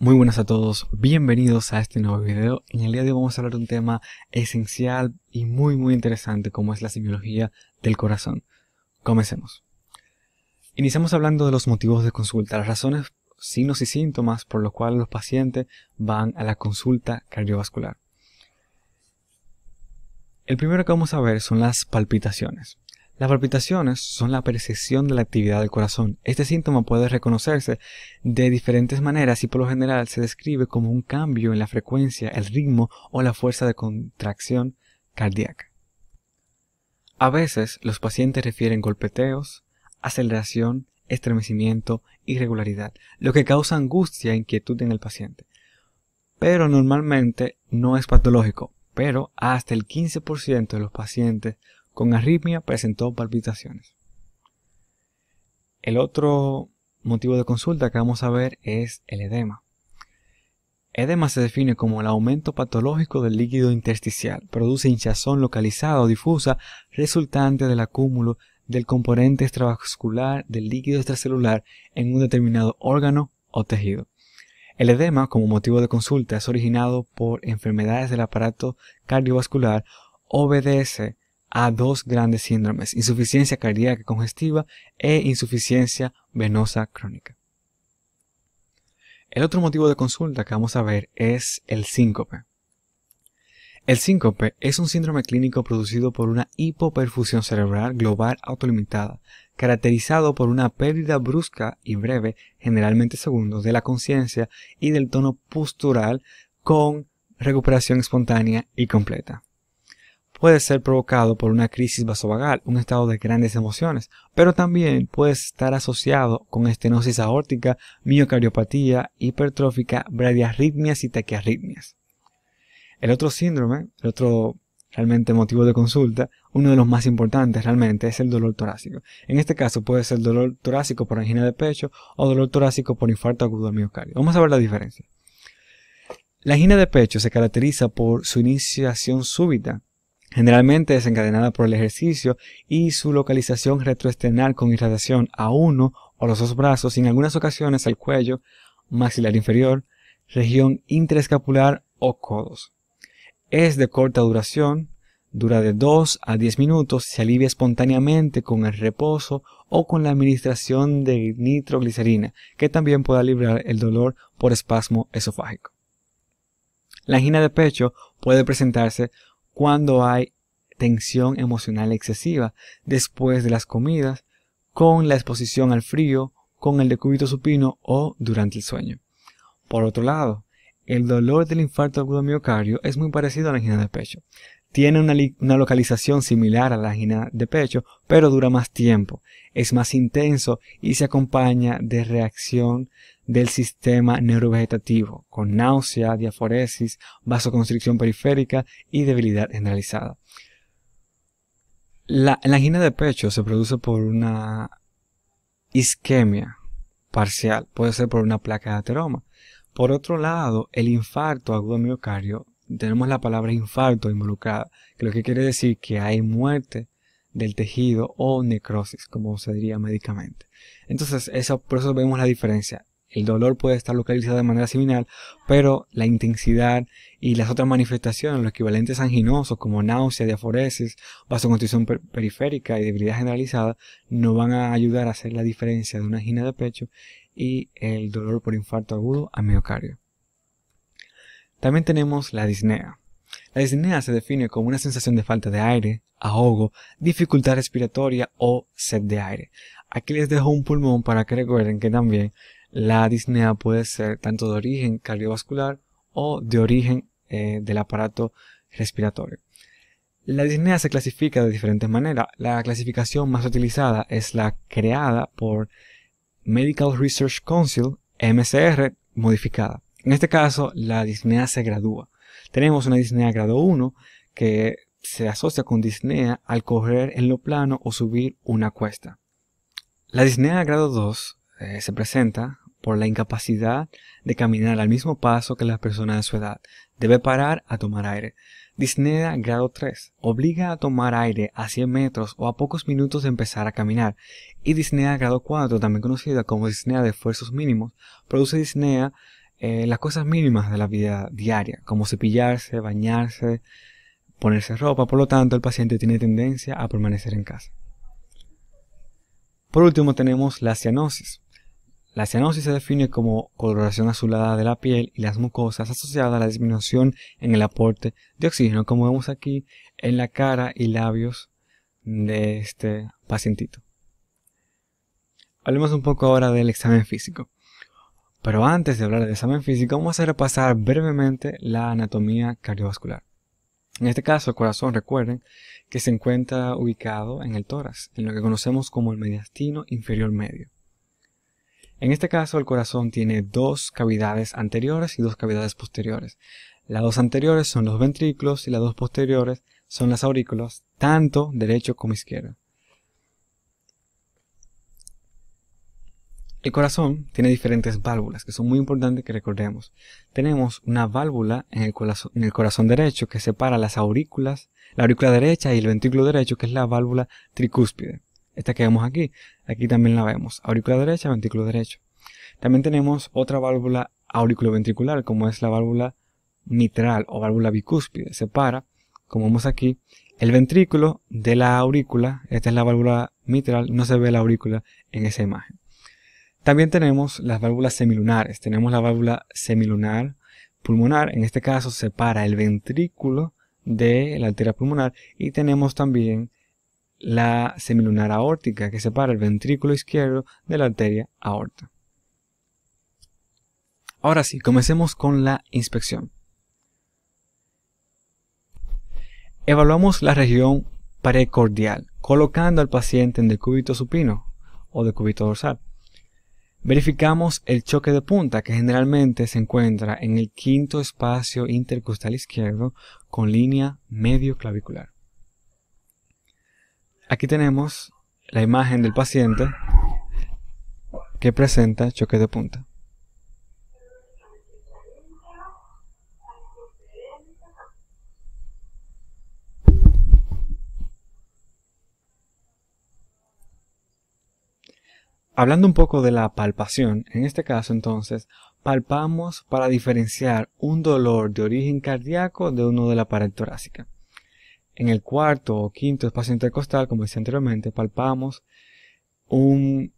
Muy buenas a todos, bienvenidos a este nuevo video. En el día de hoy vamos a hablar de un tema esencial y muy muy interesante como es la semiología del corazón. Comencemos. Iniciamos hablando de los motivos de consulta, las razones, signos y síntomas por los cuales los pacientes van a la consulta cardiovascular. El primero que vamos a ver son las palpitaciones. Las palpitaciones son la percepción de la actividad del corazón. Este síntoma puede reconocerse de diferentes maneras y por lo general se describe como un cambio en la frecuencia, el ritmo o la fuerza de contracción cardíaca. A veces los pacientes refieren golpeteos, aceleración, estremecimiento, irregularidad, lo que causa angustia e inquietud en el paciente. Pero normalmente no es patológico, pero hasta el 15% de los pacientes con arritmia presentó palpitaciones. El otro motivo de consulta que vamos a ver es el edema. Edema se define como el aumento patológico del líquido intersticial. Produce hinchazón localizada o difusa resultante del acúmulo del componente extravascular del líquido extracelular en un determinado órgano o tejido. El edema, como motivo de consulta, es originado por enfermedades del aparato cardiovascular, obedece a dos grandes síndromes, insuficiencia cardíaca congestiva e insuficiencia venosa crónica. El otro motivo de consulta que vamos a ver es el síncope. El síncope es un síndrome clínico producido por una hipoperfusión cerebral global autolimitada, caracterizado por una pérdida brusca y breve, generalmente segundos, de la conciencia y del tono postural con recuperación espontánea y completa puede ser provocado por una crisis vasovagal, un estado de grandes emociones, pero también puede estar asociado con estenosis aórtica, miocardiopatía, hipertrófica, bradiarritmias y taquiarritmias. El otro síndrome, el otro realmente motivo de consulta, uno de los más importantes realmente es el dolor torácico. En este caso puede ser dolor torácico por angina de pecho o dolor torácico por infarto agudo del miocardio. Vamos a ver la diferencia. La angina de pecho se caracteriza por su iniciación súbita, generalmente desencadenada por el ejercicio y su localización retroesternal con irradiación a uno o los dos brazos y en algunas ocasiones al cuello, maxilar inferior, región interescapular o codos. Es de corta duración, dura de 2 a 10 minutos, se alivia espontáneamente con el reposo o con la administración de nitroglicerina, que también puede aliviar el dolor por espasmo esofágico. La angina de pecho puede presentarse cuando hay tensión emocional excesiva después de las comidas, con la exposición al frío, con el decúbito supino o durante el sueño. Por otro lado, el dolor del infarto agudo miocardio es muy parecido a la angina de pecho. Tiene una, una, localización similar a la angina de pecho, pero dura más tiempo, es más intenso y se acompaña de reacción del sistema neurovegetativo, con náusea, diaforesis, vasoconstricción periférica y debilidad generalizada. La, angina de pecho se produce por una isquemia parcial, puede ser por una placa de ateroma. Por otro lado, el infarto agudo miocardio, tenemos la palabra infarto involucrada, que lo que quiere decir que hay muerte del tejido o necrosis, como se diría médicamente. Entonces, por eso vemos la diferencia el dolor puede estar localizado de manera similar, pero la intensidad y las otras manifestaciones, los equivalentes anginosos como náusea, diaforesis, vasoconstricción periférica y debilidad generalizada, no van a ayudar a hacer la diferencia de una angina de pecho y el dolor por infarto agudo a miocardio. También tenemos la disnea. La disnea se define como una sensación de falta de aire, ahogo, dificultad respiratoria o sed de aire. Aquí les dejo un pulmón para que recuerden que también la disnea puede ser tanto de origen cardiovascular o de origen eh, del aparato respiratorio. La disnea se clasifica de diferentes maneras. La clasificación más utilizada es la creada por Medical Research Council, MCR, modificada. En este caso, la disnea se gradúa. Tenemos una disnea grado 1 que se asocia con disnea al correr en lo plano o subir una cuesta. La disnea grado 2 eh, se presenta por la incapacidad de caminar al mismo paso que las personas de su edad. Debe parar a tomar aire. Disnea grado 3 obliga a tomar aire a 100 metros o a pocos minutos de empezar a caminar. Y Disnea grado 4, también conocida como Disnea de esfuerzos mínimos, produce Disnea en eh, las cosas mínimas de la vida diaria, como cepillarse, bañarse, ponerse ropa. Por lo tanto, el paciente tiene tendencia a permanecer en casa. Por último, tenemos la cianosis la cianosis se define como coloración azulada de la piel y las mucosas asociada a la disminución en el aporte de oxígeno, como vemos aquí en la cara y labios de este pacientito. Hablemos un poco ahora del examen físico. Pero antes de hablar del examen físico, vamos a repasar brevemente la anatomía cardiovascular. En este caso, el corazón, recuerden, que se encuentra ubicado en el tórax, en lo que conocemos como el mediastino inferior medio. En este caso el corazón tiene dos cavidades anteriores y dos cavidades posteriores. Las dos anteriores son los ventrículos y las dos posteriores son las aurículas, tanto derecho como izquierda. El corazón tiene diferentes válvulas que son muy importantes que recordemos. Tenemos una válvula en el, corazón, en el corazón derecho que separa las aurículas, la aurícula derecha y el ventrículo derecho que es la válvula tricúspide esta que vemos aquí. Aquí también la vemos, aurícula derecha, ventrículo derecho. También tenemos otra válvula auriculoventricular, como es la válvula mitral o válvula bicúspide. Separa, como vemos aquí, el ventrículo de la aurícula. Esta es la válvula mitral, no se ve la aurícula en esa imagen. También tenemos las válvulas semilunares. Tenemos la válvula semilunar pulmonar, en este caso separa el ventrículo de la arteria pulmonar y tenemos también la semilunar aórtica que separa el ventrículo izquierdo de la arteria aorta. Ahora sí, comencemos con la inspección. Evaluamos la región precordial, colocando al paciente en decúbito supino o decúbito dorsal. Verificamos el choque de punta que generalmente se encuentra en el quinto espacio intercostal izquierdo con línea medio clavicular. Aquí tenemos la imagen del paciente que presenta choque de punta. Hablando un poco de la palpación, en este caso entonces, palpamos para diferenciar un dolor de origen cardíaco de uno de la pared torácica. En el cuarto o quinto espacio intercostal, como decía anteriormente, palpamos un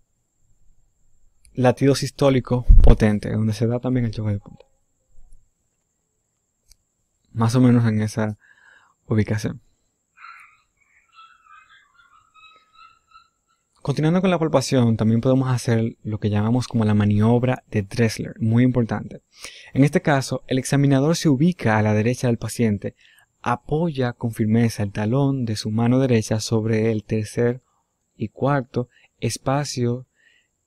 latido sistólico potente, donde se da también el choque de punta. Más o menos en esa ubicación. Continuando con la palpación, también podemos hacer lo que llamamos como la maniobra de Dressler, muy importante. En este caso, el examinador se ubica a la derecha del paciente apoya con firmeza el talón de su mano derecha sobre el tercer y cuarto espacio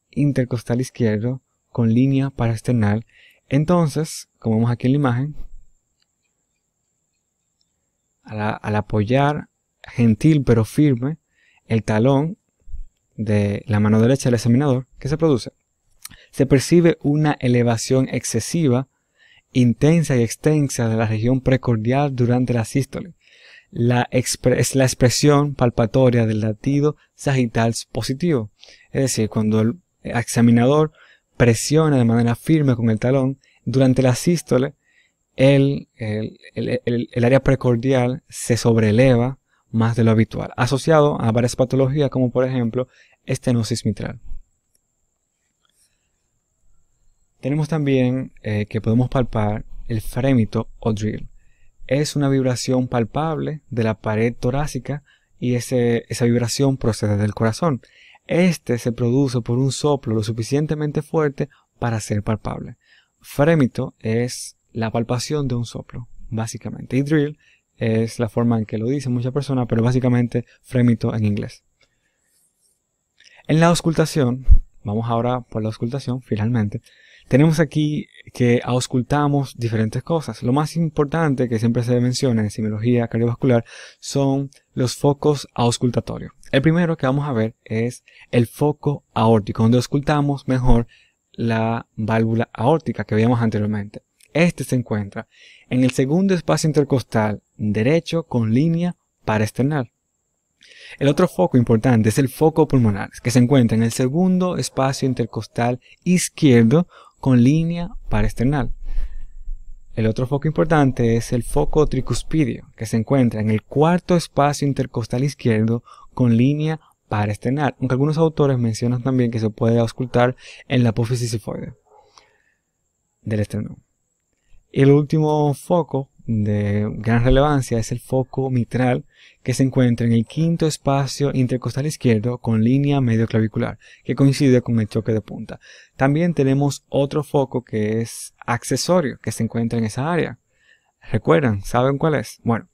intercostal izquierdo con línea para Entonces, como vemos aquí en la imagen, al, al apoyar gentil pero firme el talón de la mano derecha del examinador, ¿qué se produce? Se percibe una elevación excesiva intensa y extensa de la región precordial durante la sístole. La es la expresión palpatoria del latido sagital positivo, es decir, cuando el examinador presiona de manera firme con el talón durante la sístole, el, el área precordial se sobreleva más de lo habitual, asociado a varias patologías como por ejemplo estenosis mitral. Tenemos también eh, que podemos palpar el frémito o drill. Es una vibración palpable de la pared torácica y esa vibración procede del corazón. Este se produce por un soplo lo suficientemente fuerte para ser palpable. Frémito es la palpación de un soplo, básicamente. Y drill es la forma en que lo dicen muchas personas, pero básicamente frémito en inglés. En la auscultación vamos ahora por la auscultación, finalmente, tenemos aquí que auscultamos diferentes cosas. Lo más importante que siempre se menciona en simbología cardiovascular son los focos auscultatorios. El primero que vamos a ver es el foco aórtico, donde auscultamos mejor la válvula aórtica que veíamos anteriormente. Este se encuentra en el segundo espacio intercostal derecho con línea para el otro foco importante es el foco pulmonar, que se encuentra en el segundo espacio intercostal izquierdo con línea paraesternal. El otro foco importante es el foco tricuspidio, que se encuentra en el cuarto espacio intercostal izquierdo con línea paraesternal, aunque algunos autores mencionan también que se puede auscultar en la apófisis sifoide del esternón. El último foco de gran relevancia es el foco mitral que se encuentra en el quinto espacio intercostal izquierdo con línea medio clavicular que coincide con el choque de punta. También tenemos otro foco que es accesorio que se encuentra en esa área. ¿Recuerdan? ¿Saben cuál es? Bueno,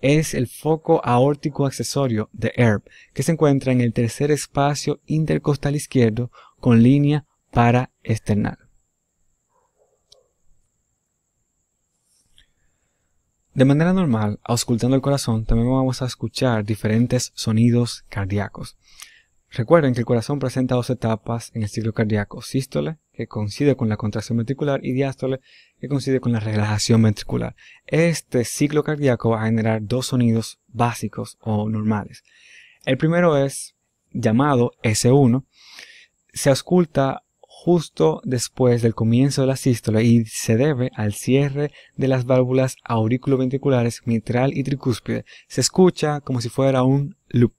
es el foco aórtico accesorio de ERB que se encuentra en el tercer espacio intercostal izquierdo con línea para De manera normal, auscultando el corazón, también vamos a escuchar diferentes sonidos cardíacos. Recuerden que el corazón presenta dos etapas en el ciclo cardíaco, sístole, que coincide con la contracción ventricular, y diástole, que coincide con la relajación ventricular. Este ciclo cardíaco va a generar dos sonidos básicos o normales. El primero es llamado S1. Se ausculta justo después del comienzo de la sístole y se debe al cierre de las válvulas auriculoventriculares mitral y tricúspide. Se escucha como si fuera un loop.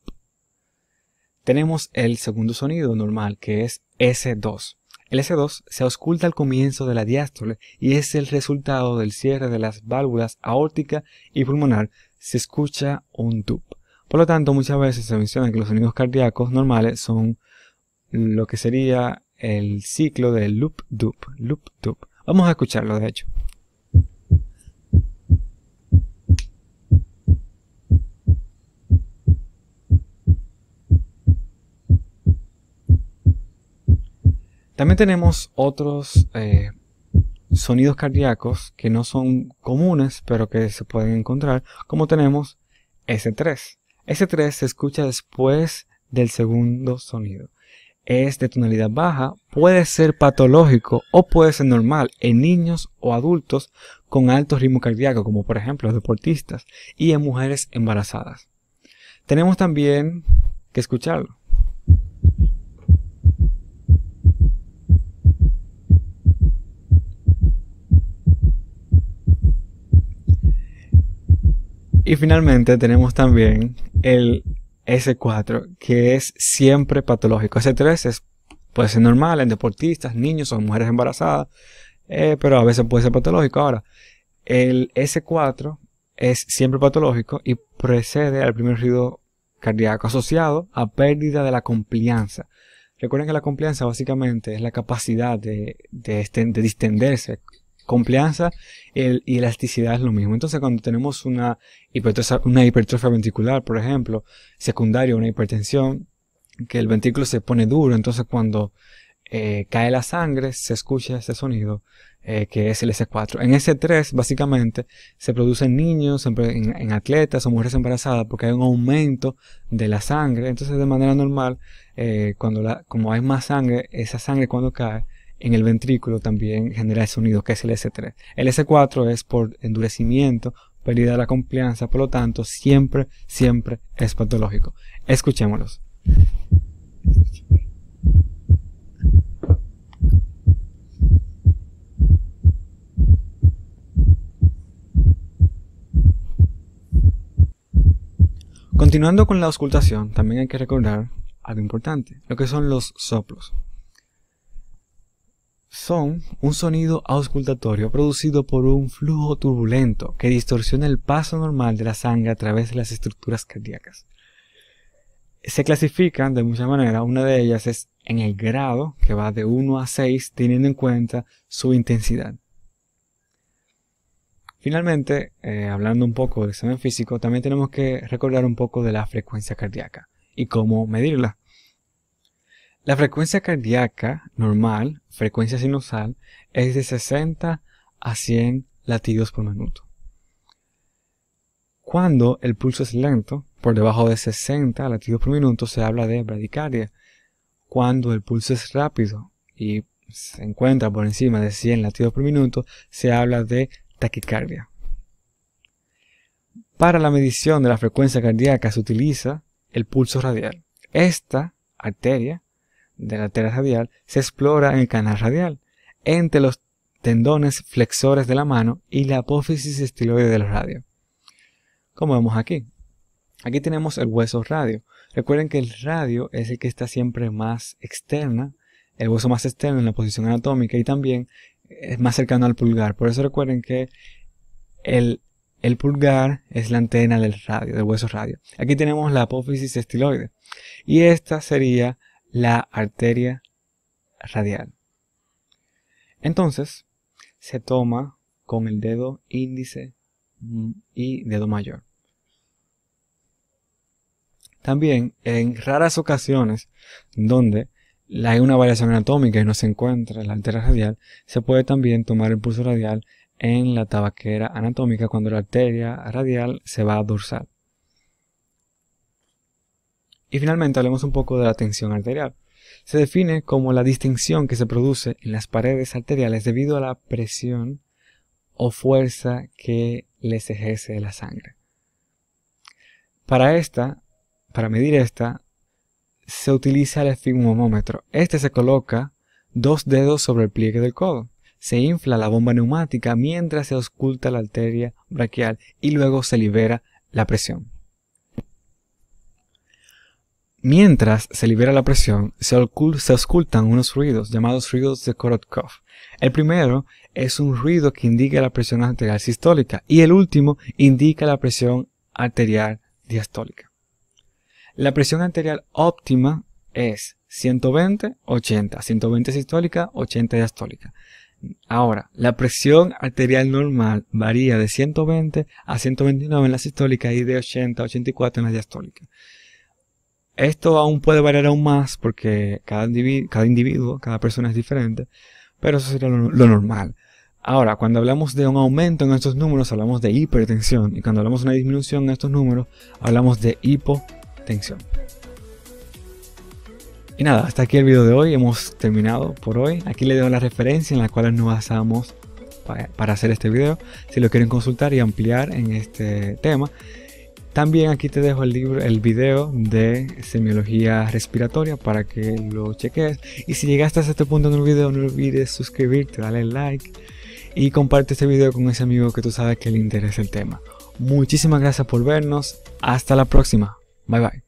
Tenemos el segundo sonido normal, que es S2. El S2 se ausculta al comienzo de la diástole y es el resultado del cierre de las válvulas aórtica y pulmonar. Se escucha un loop. Por lo tanto, muchas veces se menciona que los sonidos cardíacos normales son lo que sería el ciclo de loop dup, loop dup. Vamos a escucharlo de hecho. También tenemos otros eh, sonidos cardíacos que no son comunes, pero que se pueden encontrar, como tenemos S3. S3 se escucha después del segundo sonido es de tonalidad baja puede ser patológico o puede ser normal en niños o adultos con alto ritmo cardíaco, como por ejemplo los deportistas, y en mujeres embarazadas. Tenemos también que escucharlo. Y finalmente tenemos también el s 4 que es siempre patológico. s 3 es, puede ser normal en deportistas, niños o mujeres embarazadas, eh, pero a veces puede ser patológico. Ahora, el S4 es siempre patológico y precede al primer ruido cardíaco asociado a pérdida de la complianza. Recuerden que la complianza básicamente es la capacidad de, de distenderse Compleanza y elasticidad es lo mismo. Entonces, cuando tenemos una hipertrofia, ventricular, por ejemplo, secundaria, una hipertensión, que el ventrículo se pone duro, entonces cuando eh, cae la sangre, se escucha ese sonido eh, que es el S4. En S3, básicamente, se produce en niños, en, atletas o mujeres embarazadas, porque hay un aumento de la sangre. Entonces, de manera normal, eh, cuando como hay más sangre, esa sangre cuando cae, en el ventrículo también genera el sonido que es el S3. El S4 es por endurecimiento, pérdida de la confianza, por lo tanto, siempre, siempre es patológico. Escuchémoslos. Continuando con la auscultación, también hay que recordar algo importante, lo que son los soplos son un sonido auscultatorio producido por un flujo turbulento que distorsiona el paso normal de la sangre a través de las estructuras cardíacas. Se clasifican de muchas maneras, una de ellas es en el grado, que va de 1 a 6, teniendo en cuenta su intensidad. Finalmente, eh, hablando un poco del examen físico, también tenemos que recordar un poco de la frecuencia cardíaca y cómo medirla. La frecuencia cardíaca normal, frecuencia sinusal, es de 60 a 100 latidos por minuto. Cuando el pulso es lento, por debajo de 60 latidos por minuto, se habla de bradicardia. Cuando el pulso es rápido y se encuentra por encima de 100 latidos por minuto, se habla de taquicardia. Para la medición de la frecuencia cardíaca se utiliza el pulso radial. Esta arteria de la arteria radial se explora en el canal radial, entre los tendones flexores de la mano y la apófisis estiloide del radio. Como vemos aquí. Aquí tenemos el hueso radio. Recuerden que el radio es el que está siempre más externa, el hueso más externo en la posición anatómica y también es más cercano al pulgar. Por eso recuerden que el, el pulgar es la antena del radio, del hueso radio. Aquí tenemos la apófisis estiloide. Y esta sería la arteria radial. Entonces, se toma con el dedo índice mm, y dedo mayor. También en raras ocasiones donde hay una variación anatómica y no se encuentra la arteria radial, se puede también tomar el pulso radial en la tabaquera anatómica cuando la arteria radial se va a dorsal. Y finalmente hablemos un poco de la tensión arterial. Se define como la distensión que se produce en las paredes arteriales debido a la presión o fuerza que les ejerce la sangre. Para esta, para medir esta, se utiliza el esfigmomómetro. Este se coloca dos dedos sobre el pliegue del codo. Se infla la bomba neumática mientras se oculta la arteria braquial y luego se libera la presión. Mientras se libera la presión, se, ocultan unos ruidos llamados ruidos de Korotkov. El primero es un ruido que indica la presión arterial sistólica y el último indica la presión arterial diastólica. La presión arterial óptima es 120, 80, 120 sistólica, 80 diastólica. Ahora, la presión arterial normal varía de 120 a 129 en la sistólica y de 80 a 84 en la diastólica. Esto aún puede variar aún más porque cada, individuo, cada persona es diferente, pero eso sería lo, normal. Ahora, cuando hablamos de un aumento en estos números, hablamos de hipertensión. Y cuando hablamos de una disminución en estos números, hablamos de hipotensión. Y nada, hasta aquí el video de hoy. Hemos terminado por hoy. Aquí les dejo la referencia en la cual nos basamos para hacer este video. Si lo quieren consultar y ampliar en este tema. También aquí te dejo el libro, el video de semiología respiratoria para que lo cheques. Y si llegaste hasta este punto en el video, no olvides suscribirte, darle like y comparte este video con ese amigo que tú sabes que le interesa el tema. Muchísimas gracias por vernos. Hasta la próxima. Bye bye.